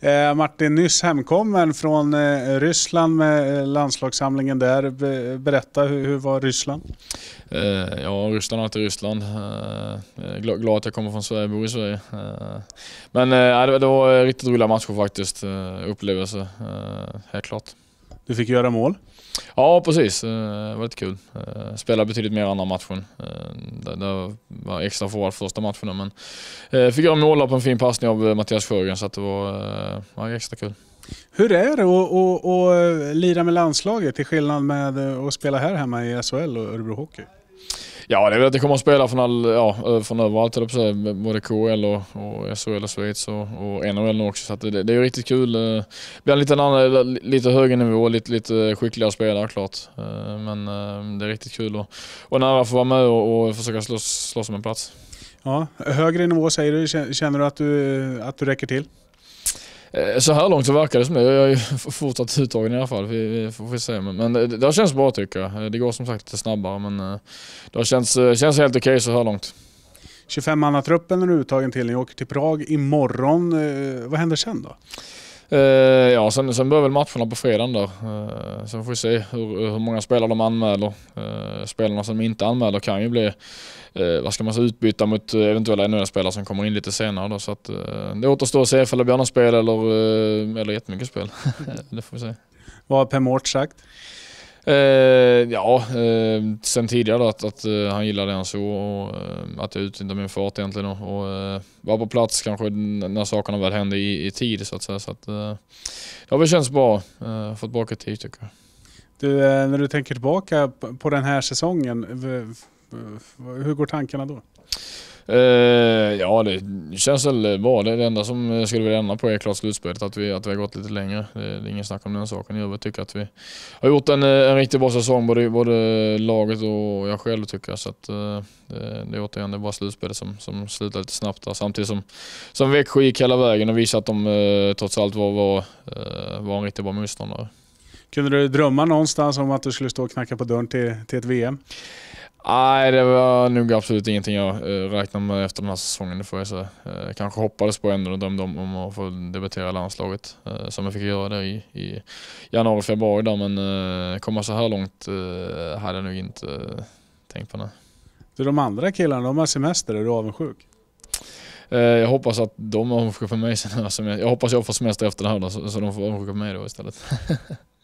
Eh, Martin, nyss hemkommen från eh, Ryssland med eh, landslagssamlingen där. Be berätta, hur, hur, var Ryssland? Eh, ja, Ryssland är alltid Ryssland. Eh, glad, glad att jag kommer från Sverige, bor i Sverige. Eh, men eh, det, det var riktigt roliga matcher faktiskt. Eh, upplevelse, helt klart. Du fick göra mål. Ja, precis. Eh, det var lite kul. Eh, Spelade betydligt mer andra matchen. Eh, det var extra forward första matchen, men fick göra mål på en fin passning av Mattias Sjögren, så det var, det var extra kul. Hur är det att, att lira med landslaget till skillnad med att spela här hemma i SHL och Örebro Hockey? Ja, det är väl att det kommer att spela från, all, ja, eh, från överallt, eller på både KL och, och SHL och Schweiz och, och NHL nu också. Så det, det, är riktigt kul. Det eh, blir en lite, annan, eh, lite högre nivå, lite, lite skickligare spelare klart. Men det är riktigt kul och, och nära att få vara med och, och försöka slåss, slåss om en plats. Ja, högre nivå säger du. Känner du att du, att du räcker till? Eh, så här långt så verkar det som det. Jag är fortsatt uttagen i alla fall. Vi, vi får, se. Men, men det, det har känts bra tycker jag. Eh, det går som sagt lite snabbare men eh, det har känts, känns helt okej okay så här långt. 25-mannatruppen är du uttagen till. Ni åker till Prag imorgon. Vad händer sen då? Eh, ja, sen, sen börjar väl matcherna på fredagen där. Eh, sen får vi se hur, hur många spelare de anmäler. Eh, spelarna som inte anmäler kan ju bli, vad ska man säga, utbytta mot eventuella NHL-spelare som kommer in lite senare då. Så att, det återstår att se ifall det blir något spel eller, eller jättemycket spel. det får vi se. Vad har Per Mårt sagt? Eh, Eh, ja, eh, sen tidigare då, att, att eh, han gillade den så och att jag utnyttjade min fart egentligen och, och var på plats kanske när sakerna väl hände i, i tid så att säga. Så att, det har väl känts bra, fått bra kritik tycker jag. Du, när du tänker tillbaka på den här säsongen, hur går tankarna då? Uh, ja, det, det känns väl bra. Det, det enda som jag eh, skulle vilja ändra på är klart slutspelet, att vi, att vi har gått lite längre. Det, det är ingen snack om den saken. Jag tycker att vi har gjort en, eh, en riktigt bra säsong, både, både laget och jag själv tycker jag. Så att, eh, det, det är återigen det är bara slutspelet som, som slutar lite snabbt där. Samtidigt som, som Växjö gick hela vägen och visade att de trots allt var, var, var en riktigt bra motståndare. Kunde du drömma någonstans om att du skulle stå och knacka på dörren till, till ett VM? Nej, det var nog absolut ingenting jag eh, räknade med efter den här säsongen, det får jag säga. Eh, kanske hoppades på ändå och drömde om, att få debutera i landslaget, eh, som jag fick göra där i, i januari, februari där, men eh, komma så här långt hade jag nog inte tänkt på. Det. Du, de andra killarna, de har semester, är du avundsjuk? Jag hoppas att de är avundsjuka på mig sen. Jag hoppas jag får semester efter det här då, så de får vara avundsjuka på mig då istället.